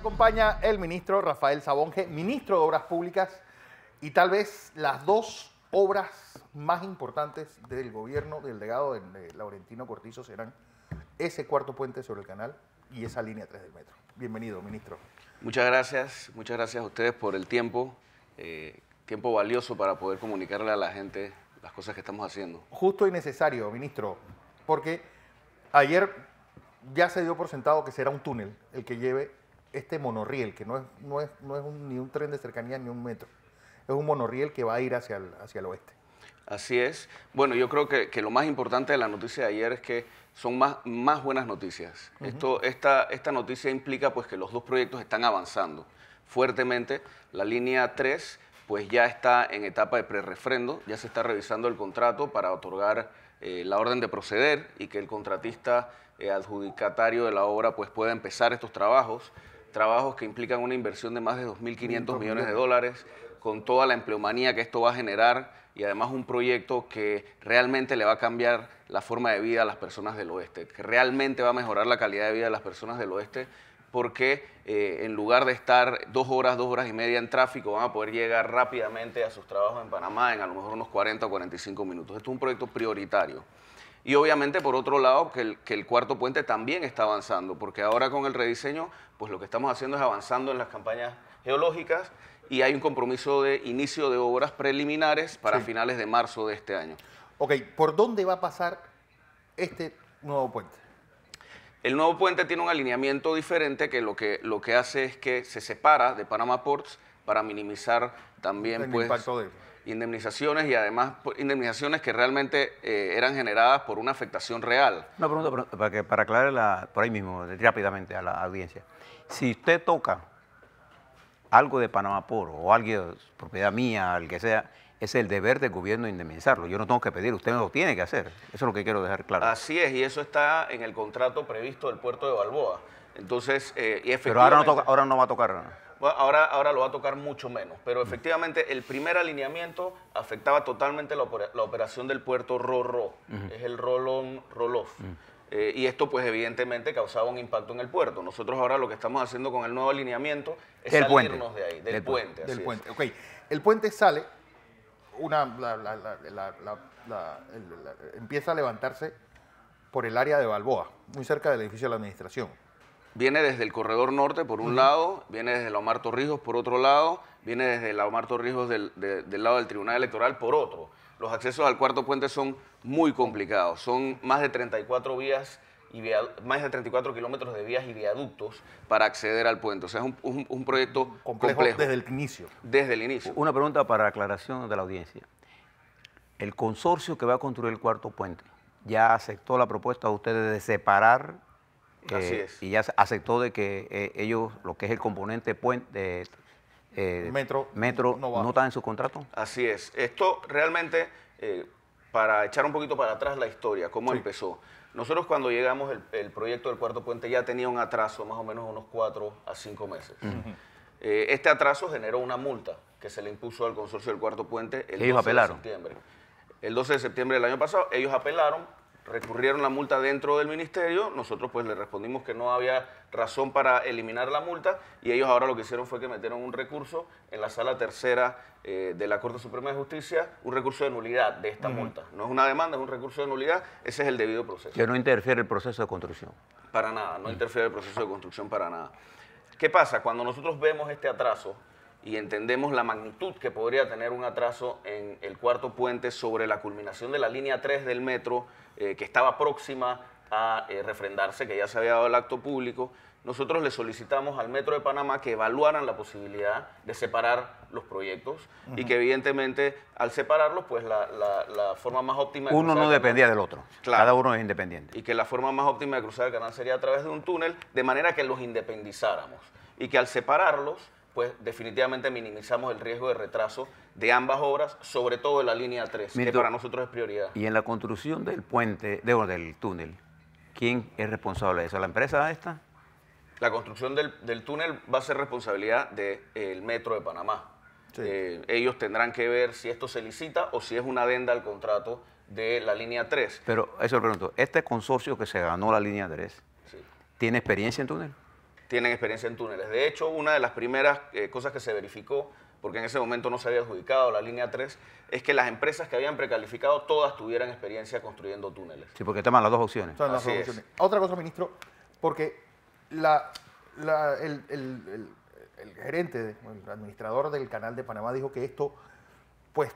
acompaña el ministro Rafael Sabonje, ministro de Obras Públicas, y tal vez las dos obras más importantes del gobierno del legado de Laurentino Cortizo serán ese cuarto puente sobre el canal y esa línea 3 del metro. Bienvenido, ministro. Muchas gracias, muchas gracias a ustedes por el tiempo, eh, tiempo valioso para poder comunicarle a la gente las cosas que estamos haciendo. Justo y necesario, ministro, porque ayer ya se dio por sentado que será un túnel el que lleve este monorriel, que no es, no es, no es ni un tren de cercanía ni un metro, es un monorriel que va a ir hacia el, hacia el oeste. Así es. Bueno, yo creo que, que, lo más importante de la noticia de ayer es que son más, más buenas noticias. Esto, esta, esta noticia implica pues, que los dos proyectos están avanzando fuertemente. La línea 3 pues, ya está en etapa de prerefrendo, ya se está revisando el contrato para otorgar eh, la orden de proceder y que el contratista eh, adjudicatario de la obra pues, pueda empezar estos trabajos trabajos que implican una inversión de más de 2.500 millones de dólares, con toda la empleomanía que esto va a generar y además un proyecto que realmente le va a cambiar la forma de vida a las personas del oeste, que realmente va a mejorar la calidad de vida de las personas del oeste, porque eh, en lugar de estar dos horas, dos horas y media en tráfico, van a poder llegar rápidamente a sus trabajos en Panamá en a lo mejor unos 40 o 45 minutos. Esto es un proyecto prioritario. Y obviamente, por otro lado, que el, cuarto puente también está avanzando, porque ahora con el rediseño, pues lo que estamos haciendo es avanzando en las campañas geológicas y hay un compromiso de inicio de obras preliminares para finales de marzo de este año. Ok, ¿por dónde va a pasar este nuevo puente? El nuevo puente tiene un alineamiento diferente que lo que, lo que hace es que se separa de Panama Ports para minimizar también el impacto pues, de indemnizaciones y además indemnizaciones que realmente eh, eran generadas por una afectación real. Una pregunta para, que, para aclarar por ahí mismo, rápidamente a la audiencia. Si usted toca algo de Panamá por o alguien propiedad mía, al que sea, es el deber del gobierno indemnizarlo. Yo no tengo que pedir, usted me lo tiene que hacer. Eso es lo que quiero dejar claro. Así es, y eso está en el contrato previsto del puerto de Balboa. Entonces, eh, Pero ahora no, toca, ahora no va a tocar. nada ahora, ahora lo va a tocar mucho menos, pero mm. efectivamente el primer alineamiento afectaba totalmente la, operación del puerto RORO, es el Rolón Roloff. Mm. Eh, y esto pues evidentemente causaba un impacto en el puerto. Nosotros ahora lo que estamos haciendo con el nuevo alineamiento es salirnos de ahí, del, puente. Del puente, El puente sale, una, empieza a levantarse por el área de Balboa, muy cerca del edificio de la administración viene desde el corredor norte por un lado, viene desde la Omar Torrijos por otro lado, viene desde la Omar Torrijos del, del, lado del Tribunal Electoral por otro. Los accesos al cuarto puente son muy complicados, son más de 34 vías y más de 34 kilómetros de vías y viaductos para acceder al puente. O sea, es un, proyecto complejo, complejo, Desde el inicio. Desde el inicio. Una pregunta para aclaración de la audiencia. El consorcio que va a construir el cuarto puente ya aceptó la propuesta de ustedes de separar Así eh, es. Y ya aceptó de que eh, ellos, lo que es el componente de eh, metro, metro no, no está en su contrato. Así es. Esto realmente, para echar un poquito para atrás la historia, cómo empezó. Nosotros cuando llegamos, el, proyecto del cuarto puente ya tenía un atraso, más o menos unos cuatro a cinco meses. este atraso generó una multa que se le impuso al consorcio del cuarto puente el 12 de septiembre. El 12 de septiembre del año pasado, ellos apelaron, recurrieron la multa dentro del ministerio, nosotros pues le respondimos que no había razón para eliminar la multa y ellos ahora lo que hicieron fue que metieron un recurso en la sala tercera eh, de la Corte Suprema de Justicia, un recurso de nulidad de esta multa. No es una demanda, es un recurso de nulidad, ese es el debido proceso. Que no interfiere el proceso de construcción. Para nada, no interfiere el proceso de construcción para nada. ¿Qué pasa? Cuando nosotros vemos este atraso, y entendemos la magnitud que podría tener un atraso en el cuarto puente sobre la culminación de la línea 3 del metro, eh, que estaba próxima a eh, refrendarse, que ya se había dado el acto público, nosotros le solicitamos al Metro de Panamá que evaluaran la posibilidad de separar los proyectos y que evidentemente al separarlos, pues la, forma más óptima... De uno no dependía del otro, cada uno es independiente. Y que la forma más óptima de cruzar el canal sería a través de un túnel, de manera que los independizáramos y que al separarlos pues definitivamente minimizamos el riesgo de retraso de ambas obras, sobre todo de la línea 3, que para nosotros es prioridad. Y en la construcción del puente, de, del túnel, ¿quién es responsable de eso? ¿La empresa esta? La construcción del, túnel va a ser responsabilidad del Metro de Panamá. Eh, ellos tendrán que ver si esto se licita o si es una adenda al contrato de la línea 3. Pero eso lo pregunto, ¿este consorcio que se ganó la línea 3 tiene experiencia en túnel? tienen experiencia en túneles. De hecho, una de las primeras eh, cosas que se verificó, porque en ese momento no se había adjudicado la línea 3, es que las empresas que habían precalificado todas tuvieran experiencia construyendo túneles. Sí, porque toman las dos opciones. Son las dos opciones. Otra cosa, ministro, porque el, el, gerente, el administrador del canal de Panamá dijo que esto, pues,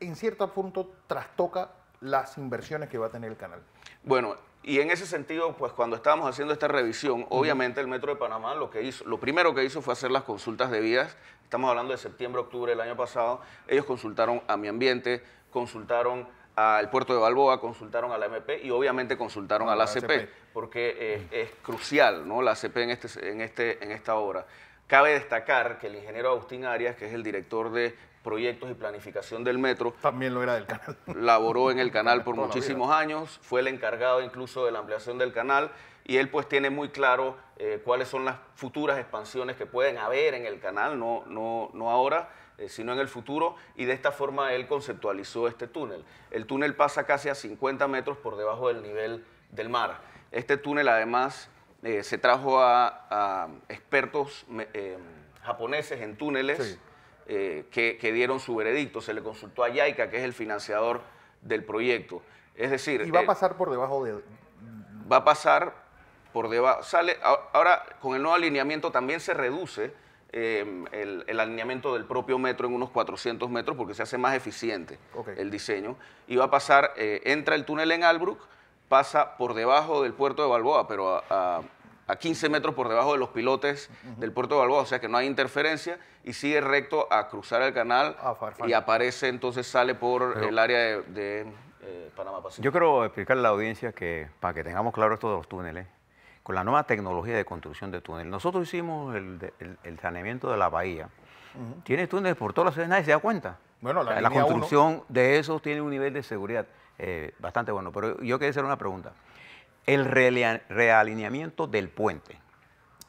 en cierto punto trastoca las inversiones que va a tener el canal. Bueno, y en ese sentido, pues cuando estábamos haciendo esta revisión, obviamente el Metro de Panamá lo que hizo, lo primero que hizo fue hacer las consultas de debidas. Estamos hablando de septiembre, octubre del año pasado. Ellos consultaron a mi ambiente, consultaron al puerto de Balboa, consultaron a la MP y obviamente consultaron a la ACP, porque eh, es crucial, ¿no? La ACP en este, en este, en esta obra. Cabe destacar que el ingeniero Agustín Arias, que es el director de proyectos y planificación del metro. También lo era del canal. Laboró en el canal por muchísimos años, fue el encargado incluso de la ampliación del canal y él pues tiene muy claro eh, cuáles son las futuras expansiones que pueden haber en el canal, no, no, no ahora, eh, sino en el futuro y de esta forma él conceptualizó este túnel. El túnel pasa casi a 50 metros por debajo del nivel del mar. Este túnel además eh, se trajo a, expertos japoneses en túneles. Eh, que, dieron su veredicto. Se le consultó a Yaica, que es el financiador del proyecto. Es decir... Y va a eh, pasar por debajo de... Va a pasar por debajo... Sale, ahora, con el nuevo alineamiento también se reduce eh, el, alineamiento del propio metro en unos 400 metros porque se hace más eficiente el diseño. Y va a pasar, entra el túnel en Albrook, pasa por debajo del puerto de Balboa, pero a a 15 metros por debajo de los pilotes del puerto de Balboa, o sea que no hay interferencia y sigue recto a cruzar el canal ah, y aparece, entonces sale por el área de, eh, Panamá Pacífico. Yo quiero explicarle a la audiencia que, para que tengamos claro esto de los túneles, con la nueva tecnología de construcción de túneles, nosotros hicimos el, saneamiento de la bahía, tiene túneles por todas las ciudades, nadie se da cuenta. Bueno, la, construcción de esos tiene un nivel de seguridad eh, bastante bueno. Pero yo quería hacer una pregunta el realineamiento del puente,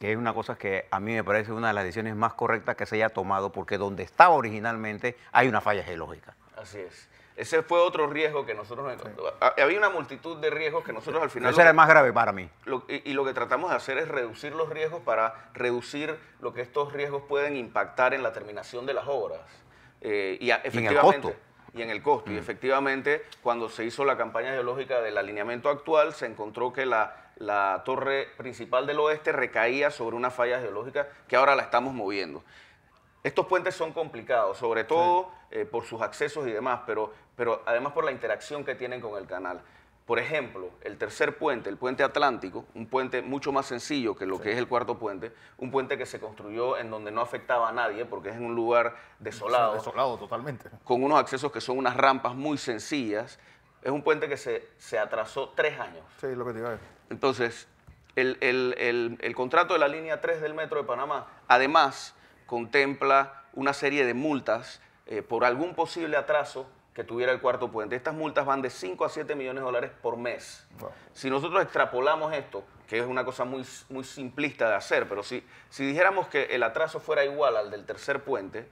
que es una cosa que a mí me parece una de las decisiones más correctas que se haya tomado, porque donde estaba originalmente hay una falla geológica. Así es. Ese fue otro riesgo que nosotros... Ah, eh, había una multitud de riesgos que nosotros al final... Ese era el más grave para mí. y, lo que tratamos de hacer es reducir los riesgos para reducir lo que estos riesgos pueden impactar en la terminación de las obras. Eh, y, y en el costo y en el costo. Y mm. efectivamente, cuando se hizo la campaña geológica del alineamiento actual, se encontró que la, torre principal del oeste recaía sobre una falla geológica que ahora la estamos moviendo. Estos puentes son complicados, sobre todo eh, por sus accesos y demás, pero, pero además por la interacción que tienen con el canal. Por ejemplo, el tercer puente, el puente atlántico, un puente mucho más sencillo que lo que es el cuarto puente, un puente que se construyó en donde no afectaba a nadie porque es en un lugar desolado. Desolado totalmente. Con unos accesos que son unas rampas muy sencillas. Es un puente que se, se atrasó tres años. Sí, lo que te iba a Entonces, el, contrato de la línea 3 del Metro de Panamá, además, contempla una serie de multas eh, por algún posible atraso que tuviera el cuarto puente. Estas multas van de 5 a 7 millones de dólares por mes. Si nosotros extrapolamos esto, que es una cosa muy, muy simplista de hacer, pero si, si dijéramos que el atraso fuera igual al del tercer puente,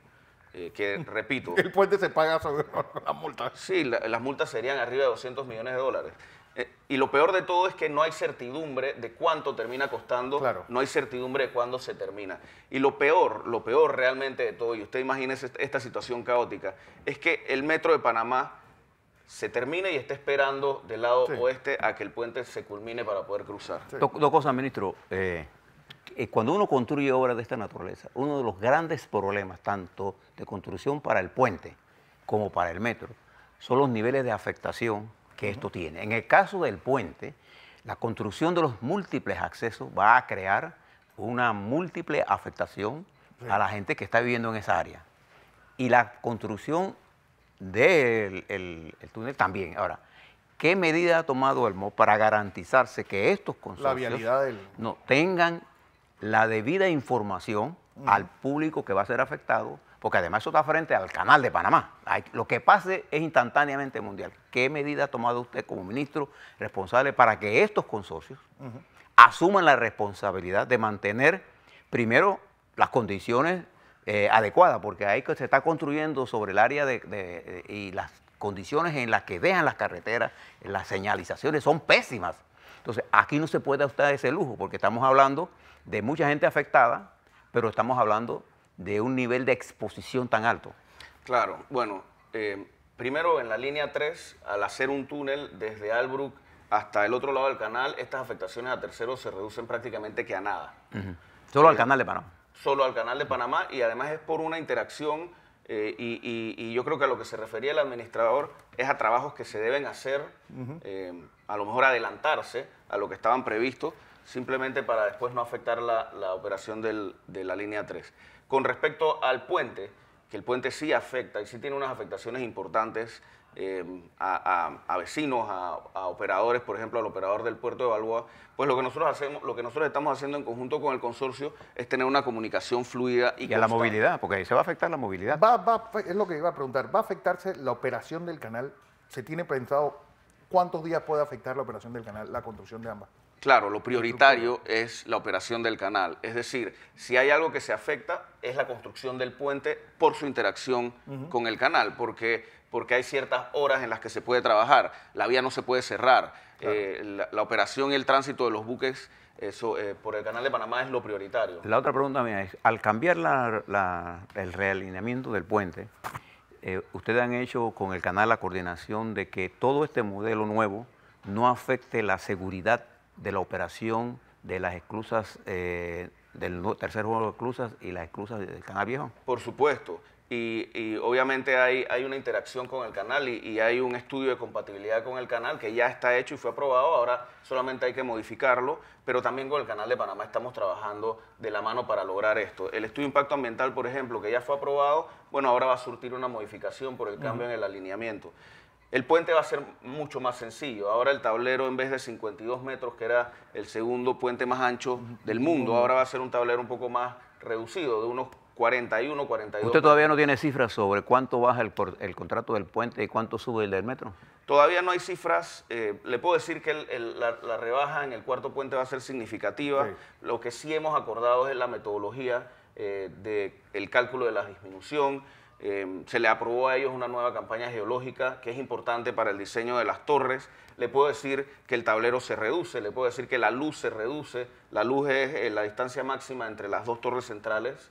eh, que repito... el puente se paga sobre las multas. Sí, las multas serían arriba de 200 millones de dólares. Eh, y lo peor de todo es que no hay certidumbre de cuánto termina costando, no hay certidumbre de cuándo se termina. Y lo peor, lo peor realmente de todo, y usted imagínese este, esta situación caótica, es que el metro de Panamá se termina y está esperando del lado oeste a que el puente se culmine para poder cruzar. Dos, cosas, ministro. Eh, eh, cuando uno construye obras de esta naturaleza, uno de los grandes problemas, tanto de construcción para el puente como para el metro, son los niveles de afectación que esto tiene. En el caso del puente, la construcción de los múltiples accesos va a crear una múltiple afectación a la gente que está viviendo en esa área. Y la construcción del túnel también. Ahora, ¿qué medida ha tomado el MOP para garantizarse que estos consorcios no, tengan la debida información al público que va a ser afectado porque además eso está frente al canal de Panamá. lo que pase es instantáneamente mundial. ¿Qué medida ha tomado usted como ministro responsable para que estos consorcios asuman la responsabilidad de mantener primero las condiciones eh, adecuadas? Porque ahí se está construyendo sobre el área de, y las condiciones en las que dejan las carreteras, las señalizaciones son pésimas. Entonces, aquí no se puede usted ese lujo, porque estamos hablando de mucha gente afectada, pero estamos hablando de un nivel de exposición tan alto? Claro, bueno, eh, primero en la línea 3, al hacer un túnel desde Albrook hasta el otro lado del canal, estas afectaciones a terceros se reducen prácticamente que a nada. Solo al eh, canal de Panamá. Solo al canal de Panamá y además es por una interacción eh, y, yo creo que a lo que se refería el administrador es a trabajos que se deben hacer, a lo mejor adelantarse a lo que estaban previstos, simplemente para después no afectar la, operación de la línea 3. Con respecto al puente, que el puente sí afecta y sí tiene unas afectaciones importantes eh, a, vecinos, a, operadores, por ejemplo, al operador del puerto de Balboa, pues lo que nosotros hacemos, lo que nosotros estamos haciendo en conjunto con el consorcio es tener una comunicación fluida y, y a la movilidad, porque ahí se va a afectar la movilidad. Va, es lo que iba a preguntar, ¿va a afectarse la operación del canal? ¿Se tiene pensado cuántos días puede afectar la operación del canal, la construcción de ambas? Claro, lo prioritario es la operación del canal. Es decir, si hay algo que se afecta es la construcción del puente por su interacción con el canal, porque, porque hay ciertas horas en las que se puede trabajar. La vía no se puede cerrar. Eh, la, operación y el tránsito de los buques eh, por el canal de Panamá es lo prioritario. La otra pregunta mía es, al cambiar el realineamiento del puente, eh, ustedes han hecho con el canal la coordinación de que todo este modelo nuevo no afecte la seguridad de la operación de las esclusas, eh, del tercer juego de esclusas y las esclusas del canal viejo? Por supuesto. Y, obviamente hay, hay, una interacción con el canal y, hay un estudio de compatibilidad con el canal que ya está hecho y fue aprobado, ahora solamente hay que modificarlo, pero también con el canal de Panamá estamos trabajando de la mano para lograr esto. El estudio de impacto ambiental, por ejemplo, que ya fue aprobado, bueno, ahora va a surtir una modificación por el cambio en el alineamiento. El puente va a ser mucho más sencillo. Ahora el tablero, en vez de 52 metros, que era el segundo puente más ancho del mundo, ahora va a ser un tablero un poco más reducido, de unos 41, 42. ¿Usted todavía no tiene cifras sobre cuánto baja el, contrato del puente y cuánto sube el del metro? Todavía no hay cifras. Eh, le puedo decir que la, rebaja en el cuarto puente va a ser significativa. Lo que sí hemos acordado es la metodología eh, del cálculo de la disminución. Eh, se le aprobó a ellos una nueva campaña geológica que es importante para el diseño de las torres. Le puedo decir que el tablero se reduce, le puedo decir que la luz se reduce. La luz es eh, la distancia máxima entre las dos torres centrales,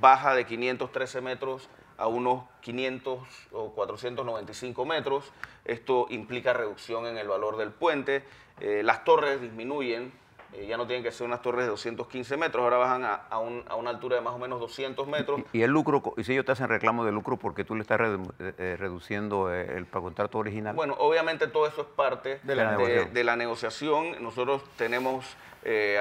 baja de 513 metros a unos 500 o 495 metros. Esto implica reducción en el valor del puente. Eh, las torres disminuyen eh, ya no tienen que ser unas torres de 215 metros, ahora bajan a, una altura de más o menos 200 metros. Y, el lucro, y si ellos te hacen reclamo de lucro porque tú le estás eh, eh, reduciendo el contrato original. Bueno, obviamente todo eso es parte de la, negociación. Nosotros tenemos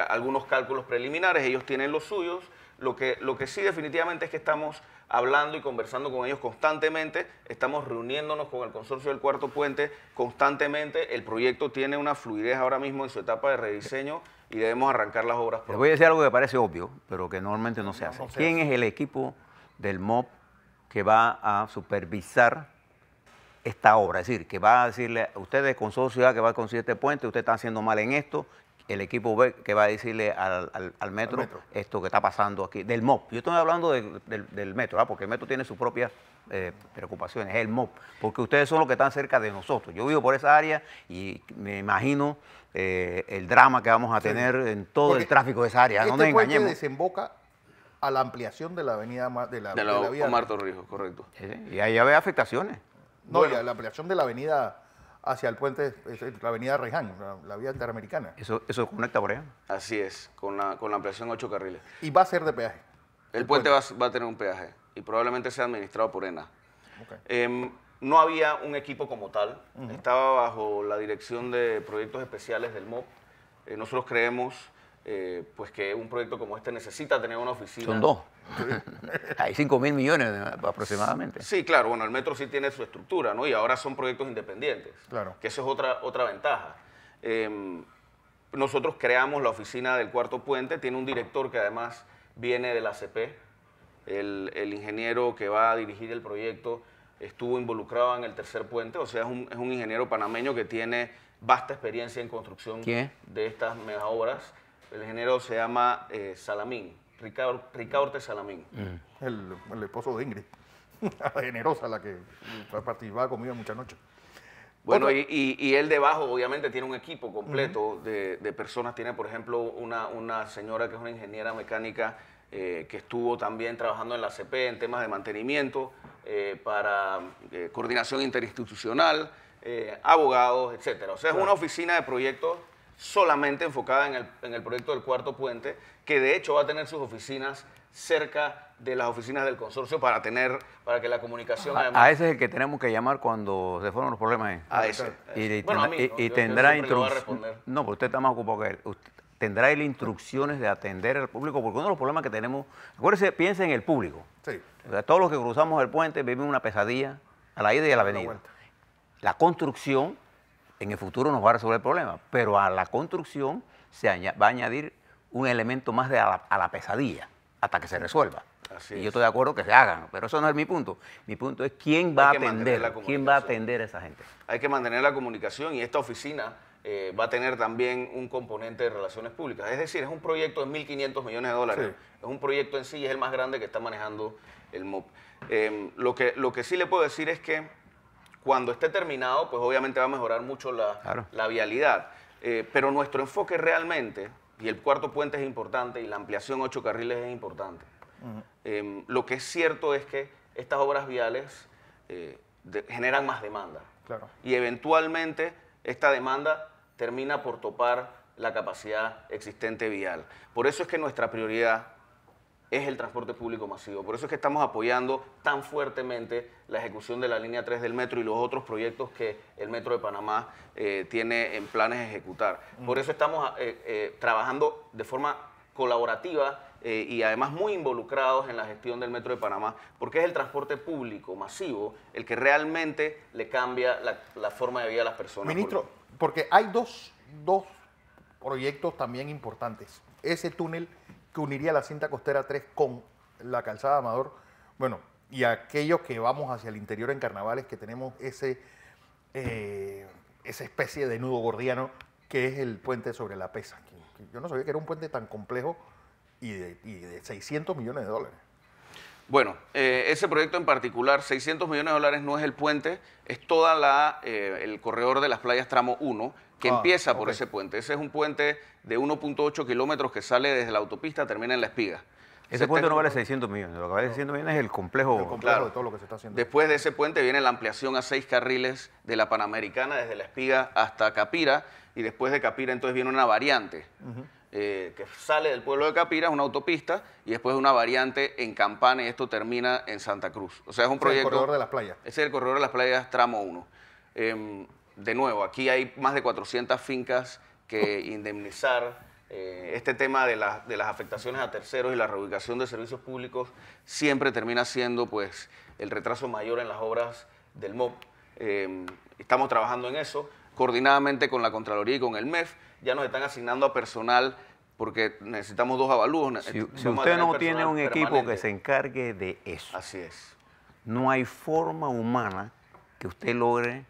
algunos cálculos preliminares, ellos tienen los suyos. Lo que, lo que sí definitivamente es que estamos hablando y conversando con ellos constantemente, estamos reuniéndonos con el consorcio del Cuarto Puente constantemente, el proyecto tiene una fluidez ahora mismo en su etapa de rediseño y debemos arrancar las obras. Les voy a decir algo que parece obvio, pero que normalmente no se hace. ¿Quién es el equipo del MOP que va a supervisar esta obra? Es decir, que va a decirle, a ustedes con sociedad que va a conseguir este puente, ustedes están haciendo mal en esto el equipo que va a decirle al, metro, esto que está pasando aquí, del MOP. Yo estoy hablando del, metro, ¿ah? porque el metro tiene sus propias eh, preocupaciones, el MOP, porque ustedes son los que están cerca de nosotros. Yo vivo por esa área y me imagino eh, el drama que vamos a tener en todo el tráfico de esa área. Este no desemboca a la ampliación de la avenida de la, de la, correcto. Y ahí ya ve afectaciones. No, la ampliación de la avenida hacia el puente, la avenida Reján, la, vía interamericana. ¿Eso, eso conecta a Así es, con la, con la ampliación de ocho carriles. ¿Y va a ser de peaje? El, puente, Va, a tener un peaje y probablemente sea administrado por ENA. Em, no había un equipo como tal, estaba bajo la dirección de proyectos especiales del MOP. Eh, nosotros creemos eh, pues que un proyecto como este necesita tener una oficina. Son dos. Hay 5 mil millones aproximadamente. Sí, claro, bueno, el metro sí tiene su estructura, ¿no? Y ahora son proyectos independientes. Claro. Que eso es otra, otra ventaja. Em, nosotros creamos la oficina del Cuarto Puente, tiene un director que además viene de la CP, el, el ingeniero que va a dirigir el proyecto estuvo involucrado en el tercer puente, o sea, es un, es un ingeniero panameño que tiene vasta experiencia en construcción de estas mega obras. El género se llama eh, Salamín, Ricardo, Ricaurte Salamín. Mm. El, esposo de Ingrid, generosa, la que participaba conmigo muchas noches. Bueno, y, él debajo obviamente tiene un equipo completo de, personas. Tiene, por ejemplo, una, señora que es una ingeniera mecánica eh, que estuvo también trabajando en la CP en temas de mantenimiento, eh, para coordinación interinstitucional, abogados, etcétera. O sea, es una oficina de proyectos solamente enfocada en el, proyecto del cuarto puente, que de hecho va a tener sus oficinas cerca de las oficinas del consorcio para tener, para que la comunicación... A, ese es el que tenemos que llamar cuando se fueron los problemas. A, ese. Y, tendrá instrucciones... No, pero usted está más ocupado que él. tendrá él instrucciones de atender al público, porque uno de los problemas que tenemos... Acuérdese, piensa en el público. Sí. todos los que cruzamos el puente viven una pesadilla a la ida y a la avenida. la construcción en el futuro nos va a resolver el problema, pero a la construcción se va a añadir un elemento más de a la, pesadilla hasta que se resuelva. y yo estoy de acuerdo que se hagan, pero eso no es mi punto. Mi punto es quién va a atender, quién va a atender esa gente. Hay que mantener la comunicación y esta oficina eh, va a tener también un componente de relaciones públicas. Es decir, es un proyecto de 1.500 millones de dólares. Es un proyecto en sí, es el más grande que está manejando el MOP. Em, lo que sí le puedo decir es que cuando esté terminado, pues obviamente va a mejorar mucho la, vialidad. Eh, pero nuestro enfoque realmente, y el cuarto puente es importante, y la ampliación ocho carriles es importante. Em, lo que es cierto es que estas obras viales eh, generan más demanda. Y eventualmente esta demanda termina por topar la capacidad existente vial. Por eso es que nuestra prioridad es el transporte público masivo. Por eso es que estamos apoyando tan fuertemente la ejecución de la línea 3 del metro y los otros proyectos que el Metro de Panamá eh, tiene en planes de ejecutar. Mm. Por eso estamos eh, eh, trabajando de forma colaborativa y además muy involucrados en la gestión del Metro de Panamá, porque es el transporte público masivo el que realmente le cambia la, forma de vida a las personas. Ministro, porque hay dos proyectos también importantes. Ese túnel que uniría la cinta costera 3 con la calzada Amador. Bueno, y aquellos que vamos hacia el interior en carnavales, que tenemos ese, eh, esa especie de nudo gordiano que es el puente sobre la pesa. Yo no sabía que era un puente tan complejo y de, 600 millones de dólares. Bueno, eh, ese proyecto en particular, 600 millones de dólares no es el puente, es toda la eh, el corredor de las playas tramo 1, que ah, empieza por ese puente. Ese es un puente de 1.8 kilómetros que sale desde la autopista, termina en La Espiga. Ese puente no vale 600 millones, lo que vale 600 millones es el complejo. claro. de todo lo que se está haciendo. Después de ese puente viene la ampliación a seis carriles de la Panamericana desde La Espiga hasta Capira y después de Capira entonces viene una variante eh, que sale del pueblo de Capira, es una autopista y después una variante en Campana y esto termina en Santa Cruz. O sea, es un proyecto... Es el corredor de las playas. Ese es el corredor de las playas tramo 1 de nuevo, aquí hay más de 400 fincas que indemnizar. Eh, este tema de, las afectaciones a terceros y la reubicación de servicios públicos siempre termina siendo pues, el retraso mayor en las obras del MOP. Em, estamos trabajando en eso, coordinadamente con la Contraloría y con el MEF. Ya nos están asignando a personal porque necesitamos dos avalúos. Si, eh, usted no tiene un equipo que se encargue de eso, así es. No hay forma humana que usted logre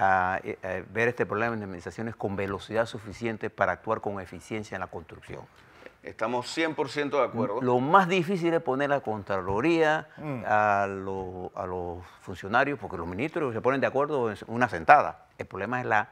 eh, a, ver este problema de indemnizaciones con velocidad suficiente para actuar con eficiencia en la construcción. Estamos 100% de acuerdo. Lo más difícil es poner la Contraloría mm. a, los funcionarios, porque los ministros se ponen de acuerdo en una sentada. El problema es la,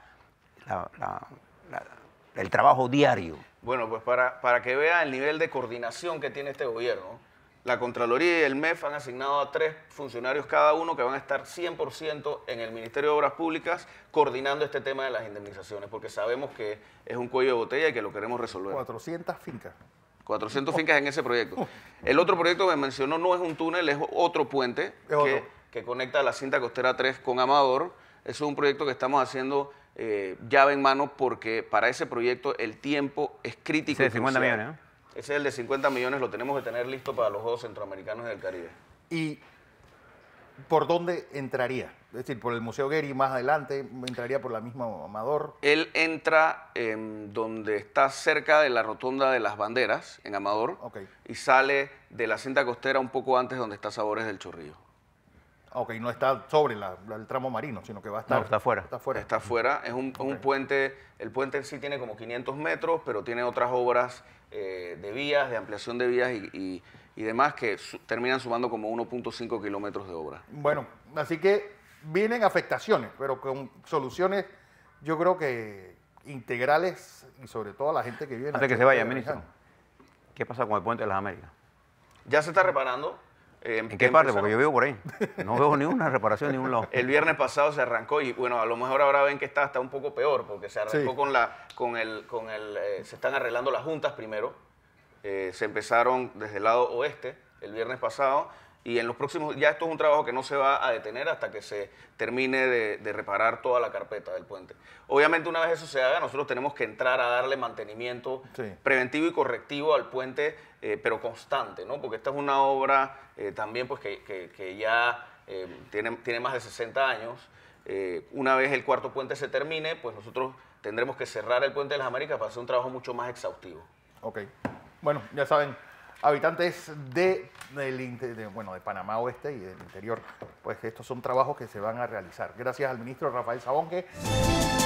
el trabajo diario. Bueno, pues para, para que vea el nivel de coordinación que tiene este gobierno, la Contraloría y el MEF han asignado a tres funcionarios cada uno que van a estar 100% en el Ministerio de Obras Públicas coordinando este tema de las indemnizaciones, porque sabemos que es un cuello de botella y que lo queremos resolver. 400 fincas. 400 fincas en ese proyecto. El otro proyecto que mencionó no es un túnel, es otro puente Que, conecta la cinta costera 3 con Amador. Es un proyecto que estamos haciendo eh, llave en mano porque para ese proyecto el tiempo es crítico. 50 millones, ese es el de 50 millones, lo tenemos que tener listo para los Juegos Centroamericanos del Caribe. ¿Y por dónde entraría? Es decir, por el Museo Guerri, más adelante, entraría por la misma Amador. Él entra em, donde está cerca de la rotonda de las banderas, en Amador, y sale de la cinta costera un poco antes donde está Sabores del Chorrillo. Ok, no está sobre el tramo marino, sino que va a estar... No, está afuera. Está afuera. Está Es un, puente, el puente en sí tiene como 500 metros, pero tiene otras obras eh, de vías, de ampliación de vías y, demás que terminan sumando como 1.5 kilómetros de obra. Bueno, así que vienen afectaciones, pero con soluciones yo creo que integrales y sobre todo a la gente que viene. Antes que se vaya, ministro, ¿qué pasa con el puente de las Américas? Ya se está reparando, eh, ¿En qué parte? Porque yo vivo por ahí. No veo ni una reparación ni un lado. El viernes pasado se arrancó y bueno, a lo mejor ahora ven que está hasta un poco peor porque se arrancó con la, con el, con el, eh, se están arreglando las juntas primero. Eh, se empezaron desde el lado oeste el viernes pasado y en los próximos, ya esto es un trabajo que no se va a detener hasta que se termine de, reparar toda la carpeta del puente. Obviamente una vez eso se haga, nosotros tenemos que entrar a darle mantenimiento preventivo y correctivo al puente, eh, pero constante, ¿no? Porque esta es una obra eh, también pues, que, ya eh, tiene, tiene más de 60 años. una vez el cuarto puente se termine, pues nosotros tendremos que cerrar el puente de las Américas para hacer un trabajo mucho más exhaustivo. Ok. Bueno, ya saben, habitantes de, bueno, de Panamá Oeste y del interior. Pues estos son trabajos que se van a realizar. Gracias al ministro Rafael Sabonque.